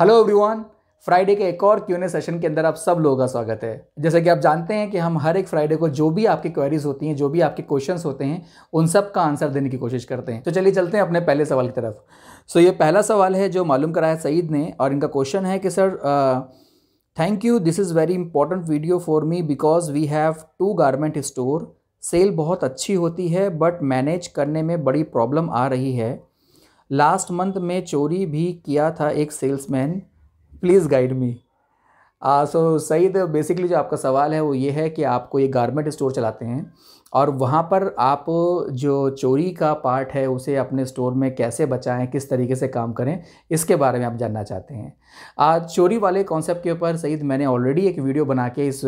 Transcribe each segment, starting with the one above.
hello everyone Friday के एक और क्यूने सेशन के अंदर आप सब लोगों का स्वागत है जैसे कि आप जानते हैं कि हम हर एक फ्राइडे को जो भी आपकी क्वेरीज होती हैं जो भी आपके क्वेश्चंस होते हैं उन सब का आंसर देने की कोशिश करते हैं तो चलिए चलते हैं अपने पहले सवाल की तरफ सो so, ये पहला सवाल है जो मालूम कराया सईद ने और इनका क्वेश्चन है कि sir thank you this is very important video for me because we have to garment store sale बहुत अच्छी होती है बट मैनेज करने में बड़ी प्रॉब्लम आ रही है लास्ट मंथ में चोरी भी किया था एक salesman please guide me so Saeed basically जो आपका सवाल है वो ये है कि आपको ये गारमेंट स्टोर चलाते हैं और वहाँ पर आप जो चोरी का पार्ट है उसे अपने स्टोर में कैसे बचाएं किस तरीके से काम करें इसके बारे में आप जानना चाहते हैं आज चोरी वाले कॉन्सेप्ट के ऊपर सईद मैंने ऑलरेडी एक वीडियो बना के इस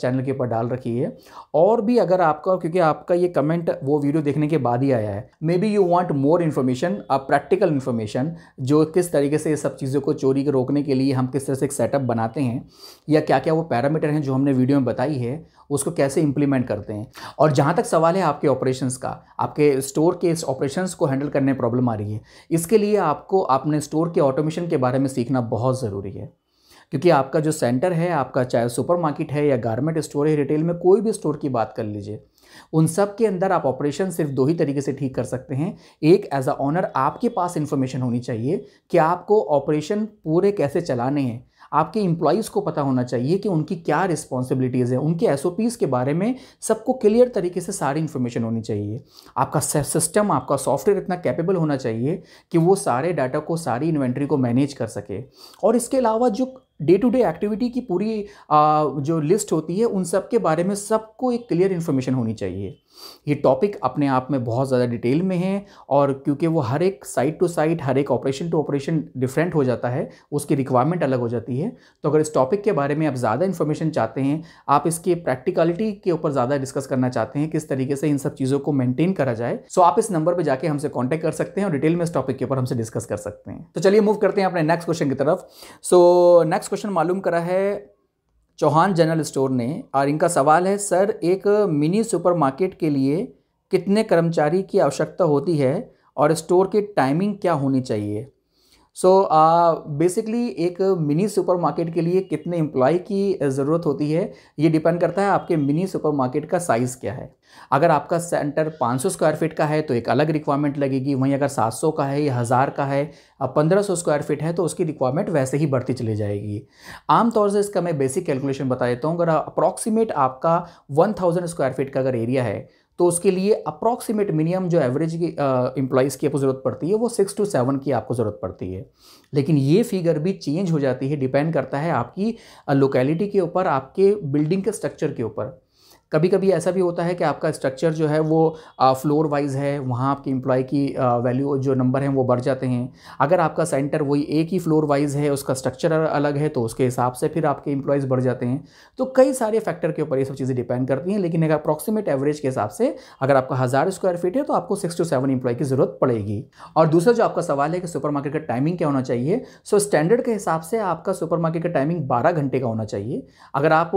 चैनल के ऊपर डाल रखी है और भी अगर आपका क्योंकि आपका ये कमेंट वो वीडियो देखने के बाद ही आया है maybe you want more information a practical information जो किस तरीके से सब चीज़ों को चोरी को रोकने के लिए हम किस तरह से एक सेटअप बनाते हैं या क्या क्या वो पैरामीटर हैं जो हमने वीडियो में बताई है उसको कैसे इम्प्लीमेंट करते हैं और जहाँ तक सवाल है आपके ऑपरेशंस का आपके स्टोर के ऑपरेशंस को हैंडल करने में प्रॉब्लम आ रही है इसके लिए आपको अपने स्टोर के ऑटोमेशन के बारे में सीखना बहुत ज़रूरी है क्योंकि आपका जो सेंटर है आपका चाहे सुपरमार्केट है या गारमेंट स्टोर है रिटेल में कोई भी स्टोर की बात कर लीजिए उन सब के अंदर आप ऑपरेशन सिर्फ दो ही तरीके से ठीक कर सकते हैं एक एज अ ऑनर आपके पास इन्फॉर्मेशन होनी चाहिए कि आपको ऑपरेशन पूरे कैसे चलाने हैं आपके एम्प्लॉयज़ को पता होना चाहिए कि उनकी क्या रिस्पॉन्सिबिलिटीज़ हैं उनके एस के बारे में सबको क्लियर तरीके से सारी इन्फॉर्मेशन होनी चाहिए आपका सिस्टम आपका सॉफ्टवेयर इतना कैपेबल होना चाहिए कि वो सारे डाटा को सारी इन्वेंट्री को मैनेज कर सके और इसके अलावा जो डे टू डे एक्टिविटी की पूरी आ, जो लिस्ट होती है उन सब के बारे में सबको एक क्लियर इन्फॉर्मेशन होनी चाहिए ये टॉपिक अपने आप में बहुत ज़्यादा डिटेल में है और क्योंकि वो हर एक साइट टू साइट हर एक ऑपरेशन टू ऑपरेशन डिफरेंट हो जाता है उसकी रिक्वायरमेंट अलग हो जाती है तो अगर इस टॉपिक के बारे में आप ज़्यादा इन्फॉर्मेशन चाहते हैं आप इसकी प्रैक्टिकलिटी के ऊपर ज़्यादा डिस्कस करना चाहते हैं किस तरीके से इन सब चीज़ों को मेनटेन करा जाए सो तो आप इस नंबर पर जाकर हमसे कॉन्टैक्ट कर सकते हैं और डिटेल में इस टॉपिक के ऊपर हमसे डिस्कस कर सकते हैं तो चलिए मूव करते हैं अपने नेक्स्ट क्वेश्चन की तरफ सो नेक्स्ट क्वेश्चन मालूम करा है चौहान जनरल स्टोर ने और इनका सवाल है सर एक मिनी सुपरमार्केट के लिए कितने कर्मचारी की आवश्यकता होती है और स्टोर की टाइमिंग क्या होनी चाहिए सो so, बेसिकली uh, एक मिनी सुपरमार्केट के लिए कितने एम्प्लॉय की uh, ज़रूरत होती है ये डिपेंड करता है आपके मिनी सुपरमार्केट का साइज़ क्या है अगर आपका सेंटर 500 स्क्वायर फीट का है तो एक अलग रिक्वायरमेंट लगेगी वहीं अगर 700 का है या हज़ार का है पंद्रह सौ स्क्वायर फीट है तो उसकी रिक्वायरमेंट वैसे ही बढ़ती चली जाएगी आमतौर से इसका मैं बेसिक कैलकुलेशन बता देता हूँ अगर अप्रॉक्सीमेट आपका वन स्क्वायर फीट का अगर एरिया है तो उसके लिए अप्रॉक्सीमेट मिनिमम जो एवरेज की एम्प्लॉयज़ की आपको ज़रूरत पड़ती है वो सिक्स टू सेवन की आपको ज़रूरत पड़ती है लेकिन ये फिगर भी चेंज हो जाती है डिपेंड करता है आपकी लोकेलिटी के ऊपर आपके बिल्डिंग के स्ट्रक्चर के ऊपर कभी कभी ऐसा भी होता है कि आपका स्ट्रक्चर जो है वो फ्लोर वाइज है वहाँ आपके एम्प्लॉय की वैल्यू जो नंबर हैं वो बढ़ जाते हैं अगर आपका सेंटर वही एक ही फ्लोर वाइज है उसका स्ट्रक्चर अलग है तो उसके हिसाब से फिर आपके एम्प्लॉयज़ बढ़ जाते हैं तो कई सारे फैक्टर के ऊपर ये सब चीज़ें डिपेंड करती हैं लेकिन अगर अप्रॉक्सीमेट एवरेज के हिसाब से अगर आपका हज़ार स्क्वायर फीट है तो आपको सिक्स टू सेवन एम्प्लॉय की ज़रूरत पड़ेगी और दूसरा जो आपका सवाल है कि सुपर का टाइमिंग क्या होना चाहिए सो स्टैंडर्ड के हिसाब से आपका सुपर का टाइमिंग बारह घंटे का होना चाहिए अगर आप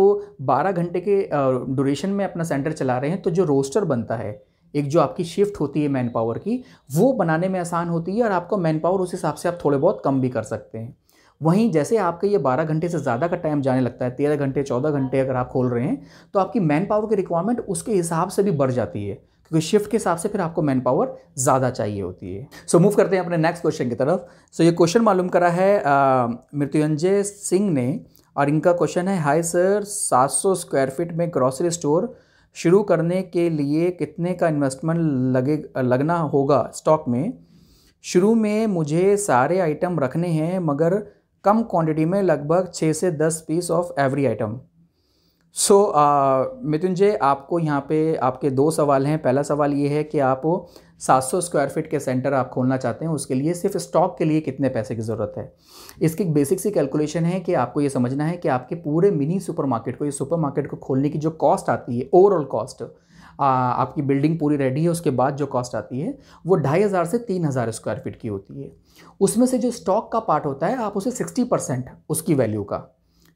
बारह घंटे के ड्यूरेशन ऑपरेशन में अपना सेंटर चला रहे हैं तो जो रोस्टर बनता है एक जो आपकी शिफ्ट होती है मैन पावर की वो बनाने में आसान होती है और आपको मैन पावर उस हिसाब से आप थोड़े बहुत कम भी कर सकते हैं वहीं जैसे आपका ये 12 घंटे से ज़्यादा का टाइम जाने लगता है तेरह घंटे चौदह घंटे अगर आप खोल रहे हैं तो आपकी मैन पावर की रिक्वायरमेंट उसके हिसाब से भी बढ़ जाती है क्योंकि शिफ्ट के हिसाब से फिर आपको मैन पावर ज़्यादा चाहिए होती है सो so, मूव करते हैं अपने नेक्स्ट क्वेश्चन की तरफ सो so, ये क्वेश्चन मालूम करा है मृत्युंजय सिंह ने और इनका क्वेश्चन है हाय सर 700 स्क्वायर फीट में ग्रॉसरी स्टोर शुरू करने के लिए कितने का इन्वेस्टमेंट लगे लगना होगा स्टॉक में शुरू में मुझे सारे आइटम रखने हैं मगर कम क्वांटिटी में लगभग छः से दस piece of every item so so, uh, Mrityunjay आपको यहाँ पे आपके दो सवाल हैं पहला सवाल ये है कि आप 700 स्क्वायर फीट के सेंटर आप खोलना चाहते हैं उसके लिए सिर्फ स्टॉक के लिए कितने पैसे की ज़रूरत है इसकी बेसिक सी कैलकुलेशन है कि आपको ये समझना है कि आपके पूरे मिनी सुपरमार्केट को ये सुपरमार्केट को खोलने की जो कॉस्ट आती है ओवरऑल कॉस्ट uh, आपकी बिल्डिंग पूरी रेडी है उसके बाद जो कॉस्ट आती है वो ढाई हज़ार से तीन हज़ार स्क्वायर फीट की होती है उसमें से जो स्टॉक का पार्ट होता है आप उसे सिक्सटी परसेंट उसकी वैल्यू का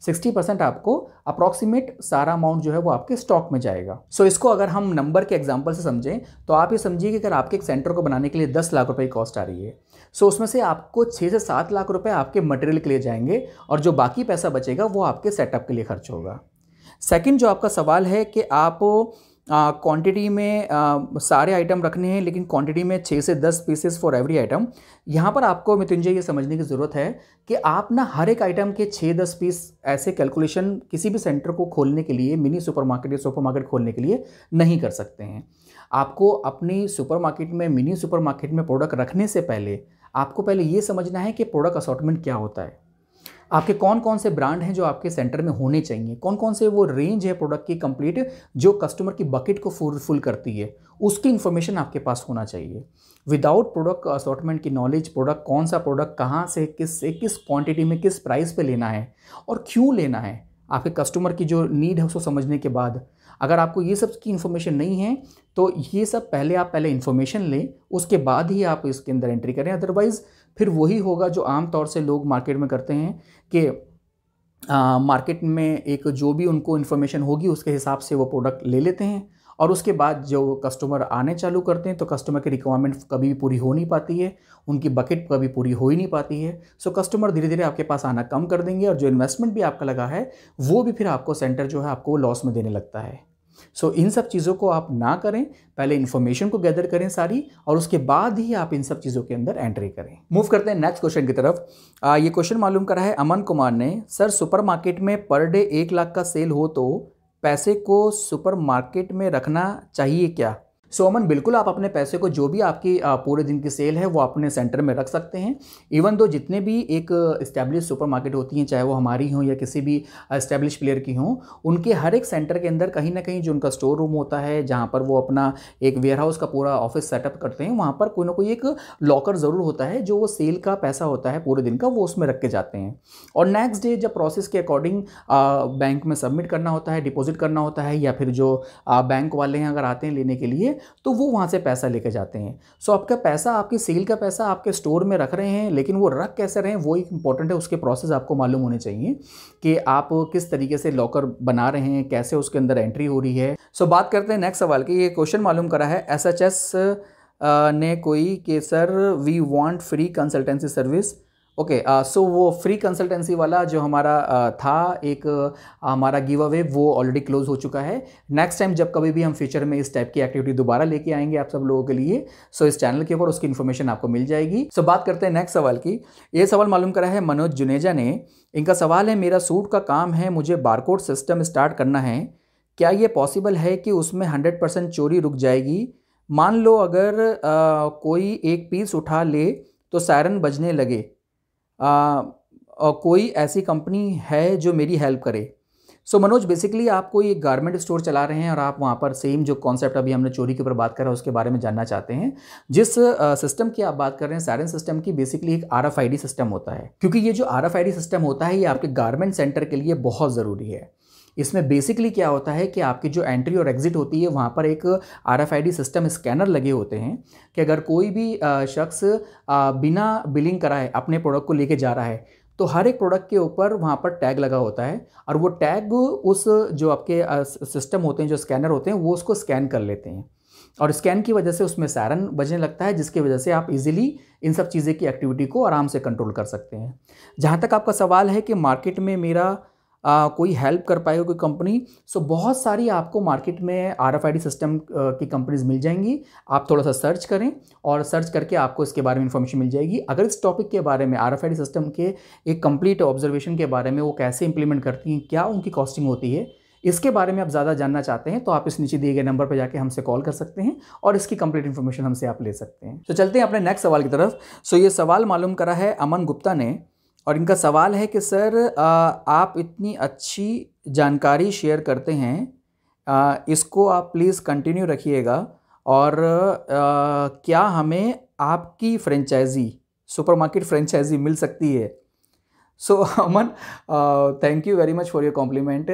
सिक्सटी परसेंट आपको अप्रॉक्सीमेट सारा अमाउंट जो है वो आपके स्टॉक में जाएगा सो so, इसको अगर हम नंबर के एग्जाम्पल से समझें तो आप ये समझिए कि अगर आपके एक सेंटर को बनाने के लिए दस लाख रुपये की कॉस्ट आ रही है सो so, उसमें से आपको छः से सात लाख रुपये आपके मटेरियल के लिए जाएंगे और जो बाकी पैसा बचेगा वो आपके सेटअप के लिए खर्च होगा सेकेंड जो आपका सवाल है कि आप क्वांटिटी में आ, सारे आइटम रखने हैं लेकिन क्वांटिटी में छः से दस पीसेस फॉर एवरी आइटम यहाँ पर आपको मृत्युंजय ये समझने की ज़रूरत है कि आप ना हर एक आइटम के छः दस पीस ऐसे कैलकुलेशन किसी भी सेंटर को खोलने के लिए मिनी सुपरमार्केट या सुपरमार्केट खोलने के लिए नहीं कर सकते हैं आपको अपनी सुपरमार्केट में मिनी सुपरमार्केट में प्रोडक्ट रखने से पहले आपको पहले ये समझना है कि प्रोडक्ट असॉटमेंट क्या होता है आपके कौन कौन से ब्रांड हैं जो आपके सेंटर में होने चाहिए कौन कौन से वो रेंज है प्रोडक्ट की कंप्लीट जो कस्टमर की बकेट को फुलफिल करती है उसकी इन्फॉर्मेशन आपके पास होना चाहिए विदाउट प्रोडक्ट असॉटमेंट की नॉलेज प्रोडक्ट कौन सा प्रोडक्ट कहाँ से किस से किस क्वांटिटी में किस प्राइस पे लेना है और क्यों लेना है आपके कस्टमर की जो नीड है उसको समझने के बाद अगर आपको ये सब की इन्फॉर्मेशन नहीं है तो ये सब पहले आप पहले इन्फॉर्मेशन लें उसके बाद ही आप इसके अंदर एंट्री करें अदरवाइज़ फिर वही होगा जो आम तौर से लोग मार्केट में करते हैं कि मार्केट में एक जो भी उनको इन्फॉर्मेशन होगी उसके हिसाब से वो प्रोडक्ट ले लेते हैं और उसके बाद जो कस्टमर आने चालू करते हैं तो कस्टमर की रिक्वायरमेंट कभी भी पूरी हो नहीं पाती है उनकी बकेट कभी पूरी हो ही नहीं पाती है सो कस्टमर धीरे धीरे आपके पास आना कम कर देंगे और जो इन्वेस्टमेंट भी आपका लगा है वो भी फिर आपको सेंटर जो है आपको लॉस में देने लगता है सो so, इन सब चीज़ों को आप ना करें पहले इन्फॉर्मेशन को गैदर करें सारी और उसके बाद ही आप इन सब चीज़ों के अंदर एंट्री करें मूव करते हैं नेक्स्ट क्वेश्चन की तरफ आ, ये क्वेश्चन मालूम करा है अमन कुमार ने सर सुपरमार्केट में पर डे एक लाख का सेल हो तो पैसे को सुपरमार्केट में रखना चाहिए क्या सो so, अमन बिल्कुल आप अपने पैसे को जो भी आपकी पूरे दिन की सेल है वो अपने सेंटर में रख सकते हैं इवन दो जितने भी एक इस्टेब्लिश सुपर मार्केट होती हैं चाहे वो हमारी हों या किसी भी इस्टेब्लिश प्लेयर की हों उनके हर एक सेंटर के अंदर कहीं ना कहीं जो उनका स्टोर रूम होता है जहाँ पर वो अपना एक वेयर हाउस का पूरा ऑफिस सेटअप करते हैं वहाँ पर कोई ना कोई एक लॉकर ज़रूर होता है जो वो सेल का पैसा होता है पूरे दिन का वो उसमें रख के जाते हैं और नेक्स्ट डे जब प्रोसेस के अकॉर्डिंग बैंक में सबमिट करना होता है डिपॉजिट करना होता है या फिर जो बैंक वाले हैं अगर आते हैं लेने के लिए तो वो वहाँ से पैसा लेके जाते हैं सो आपका पैसा आपकी सेल का पैसा आपके स्टोर में रख रहे हैं लेकिन वो रख कैसे रहे हैं वो एक इंपॉर्टेंट है उसके प्रोसेस आपको मालूम होने चाहिए कि आप किस तरीके से लॉकर बना रहे हैं कैसे उसके अंदर एंट्री हो रही है सो बात करते हैं नेक्स्ट सवाल की ये क्वेश्चन मालूम करा है एस ने कोई कि sir we want free consultancy service okay so वो फ्री कंसल्टेंसी वाला जो हमारा uh, था एक uh, हमारा गिव अवे वो ऑलरेडी क्लोज हो चुका है नेक्स्ट टाइम जब कभी भी हम फ्यूचर में इस टाइप की एक्टिविटी दोबारा लेके आएंगे आप सब लोगों के लिए सो so, इस चैनल के ऊपर उसकी इन्फॉर्मेशन आपको मिल जाएगी सो so, बात करते हैं नेक्स्ट सवाल की ये सवाल मालूम करा है मनोज जुनेजा ने इनका सवाल है मेरा सूट का काम है मुझे बारकोड सिस्टम स्टार्ट करना है क्या ये पॉसिबल है कि उसमें हंड्रेड परसेंट चोरी रुक जाएगी मान लो अगर आ, कोई एक पीस उठा ले तो सायरन बजने लगे आ, कोई ऐसी कंपनी है जो मेरी हेल्प करे सो so, मनोज बेसिकली आप कोई एक गारमेंट स्टोर चला रहे हैं और आप वहाँ पर सेम जो कॉन्सेप्ट अभी हमने चोरी के ऊपर बात करा उसके बारे में जानना चाहते हैं जिस सिस्टम की आप बात कर रहे हैं सैरन सिस्टम की बेसिकली एक आर सिस्टम होता है क्योंकि ये जो आर सिस्टम होता है ये आपके गारमेंट सेंटर के लिए बहुत ज़रूरी है इसमें बेसिकली क्या होता है कि आपकी जो एंट्री और एग्ज़िट होती है वहाँ पर एक आर सिस्टम स्कैनर लगे होते हैं कि अगर कोई भी शख्स बिना बिलिंग कराए अपने प्रोडक्ट को लेके जा रहा है तो हर एक प्रोडक्ट के ऊपर वहाँ पर टैग लगा होता है और वो टैग उस जो आपके सिस्टम होते हैं जो स्कैनर होते हैं वो उसको स्कैन कर लेते हैं और स्कैन की वजह से उसमें सैरन बजने लगता है जिसकी वजह से आप इजीली इन सब चीज़ें की एक्टिविटी को आराम से कंट्रोल कर सकते हैं जहाँ तक आपका सवाल है कि मार्केट में मेरा आ, कोई हेल्प कर पाएगा कोई कंपनी सो बहुत सारी आपको मार्केट में आर एफ सिस्टम की कंपनीज मिल जाएंगी आप थोड़ा सा सर्च करें और सर्च करके आपको इसके बारे में इन्फॉर्मेशन मिल जाएगी अगर इस टॉपिक के बारे में आर एफ सिस्टम के एक कंप्लीट ऑब्जर्वेशन के बारे में वो कैसे इंप्लीमेंट करती हैं क्या उनकी कॉस्टिंग होती है इसके बारे में आप ज़्यादा जानना चाहते हैं तो आप इस नीचे दिए गए नंबर पर जाके हमसे कॉल कर सकते हैं और इसकी कंप्लीट इन्फॉर्मेशन हमसे आप ले सकते हैं तो चलते हैं अपने नेक्स्ट सवाल की तरफ सो ये सवाल मालूम करा है अमन गुप्ता ने और इनका सवाल है कि सर आप इतनी अच्छी जानकारी शेयर करते हैं इसको आप प्लीज़ कंटिन्यू रखिएगा और क्या हमें आपकी फ्रेंचाइजी सुपरमार्केट फ्रेंचाइजी मिल सकती है so Aman thank you very much for your compliment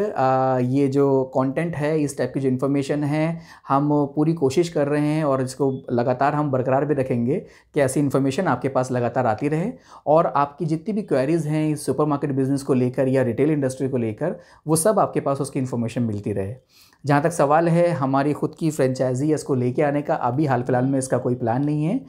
ये जो कंटेंट है इस टाइप की जो इन्फॉर्मेशन है हम पूरी कोशिश कर रहे हैं और इसको लगातार हम बरकरार भी रखेंगे कि ऐसी इन्फॉर्मेशन आपके पास लगातार आती रहे और आपकी जितनी भी क्वेरीज हैं इस मार्केट बिजनेस को लेकर या रिटेल इंडस्ट्री को लेकर वो सब आपके पास उसकी इन्फॉर्मेशन मिलती रहे जहाँ तक सवाल है हमारी खुद की फ्रेंचाइजी या इसको लेके आने का अभी हाल फिलहाल में इसका कोई प्लान नहीं है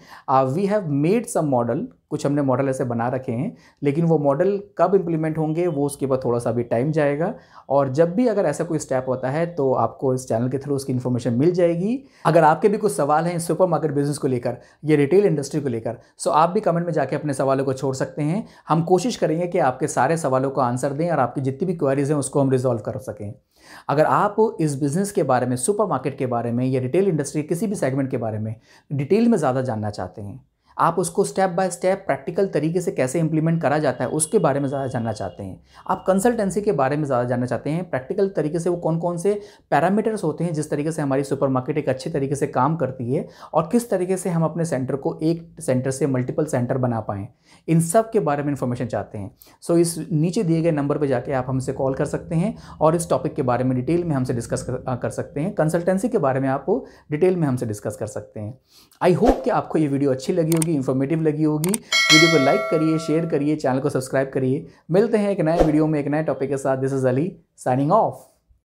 we have made some model कुछ हमने मॉडल ऐसे बना रखे हैं लेकिन वो मॉडल कब इम्प्लीमेंट होंगे वो उसके बाद थोड़ा सा भी टाइम जाएगा और जब भी अगर ऐसा कोई स्टेप होता है तो आपको इस चैनल के थ्रू उसकी इन्फॉर्मेशन मिल जाएगी अगर आपके भी कुछ सवाल हैं सुपर मार्केट बिजनेस को लेकर या रिटेल इंडस्ट्री को लेकर सो आप भी कमेंट में जाके अपने सवालों को छोड़ सकते हैं हम कोशिश करेंगे कि आपके सारे सवालों को आंसर दें और आपकी जितनी भी क्वारीज हैं उसको हम रिजॉल्व कर सकें अगर आप इस बिज़नेस के बारे में सुपरमार्केट के बारे में या रिटेल इंडस्ट्री किसी भी सेगमेंट के बारे में डिटेल में ज़्यादा जानना चाहते हैं आप उसको स्टेप बाय स्टेप प्रैक्टिकल तरीके से कैसे इंप्लीमेंट करा जाता है उसके बारे में ज़्यादा जानना चाहते हैं आप कंसल्टेंसी के बारे में ज़्यादा जानना चाहते हैं प्रैक्टिकल तरीके से वो कौन कौन से पैरामीटर्स होते हैं जिस तरीके से हमारी सुपर मार्केट एक अच्छे तरीके से काम करती है और किस तरीके से हम अपने सेंटर को एक सेंटर से मल्टीपल सेंटर बना पाएँ इन सब के बारे में इन्फॉर्मेशन चाहते हैं सो इस नीचे दिए गए नंबर पर जाके आप हमसे कॉल कर सकते हैं और इस टॉपिक के बारे में डिटेल में हमसे डिस्कस कर सकते हैं कंसल्टेंसी के बारे में आप डिटेल में हमसे डिस्कस कर सकते हैं आई होप कि आपको ये वीडियो अच्छी लगी होगी होगी इन्फॉर्मेटिव लगी होगी वीडियो को लाइक करिए शेयर करिए चैनल को सब्सक्राइब करिए मिलते हैं एक नए वीडियो में एक नए टॉपिक के साथ this is Ali signing of